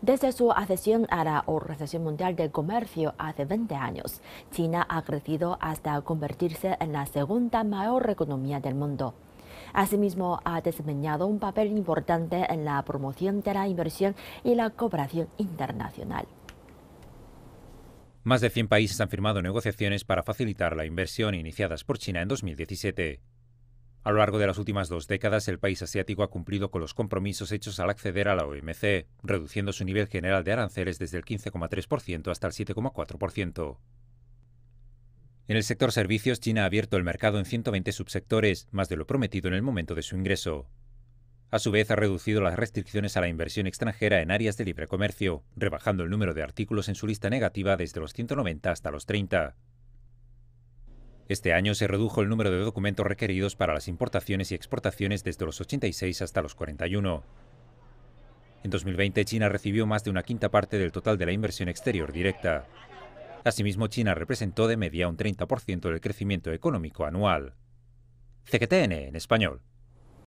Desde su adhesión a la Organización Mundial del Comercio hace 20 años, China ha crecido hasta convertirse en la segunda mayor economía del mundo. Asimismo, ha desempeñado un papel importante en la promoción de la inversión y la cooperación internacional. Más de 100 países han firmado negociaciones para facilitar la inversión iniciadas por China en 2017. A lo largo de las últimas dos décadas, el país asiático ha cumplido con los compromisos hechos al acceder a la OMC, reduciendo su nivel general de aranceles desde el 15,3% hasta el 7,4%. En el sector servicios, China ha abierto el mercado en 120 subsectores, más de lo prometido en el momento de su ingreso. A su vez, ha reducido las restricciones a la inversión extranjera en áreas de libre comercio, rebajando el número de artículos en su lista negativa desde los 190 hasta los 30. Este año se redujo el número de documentos requeridos para las importaciones y exportaciones desde los 86 hasta los 41. En 2020, China recibió más de una quinta parte del total de la inversión exterior directa. Asimismo, China representó de media un 30% del crecimiento económico anual. CGTN en español.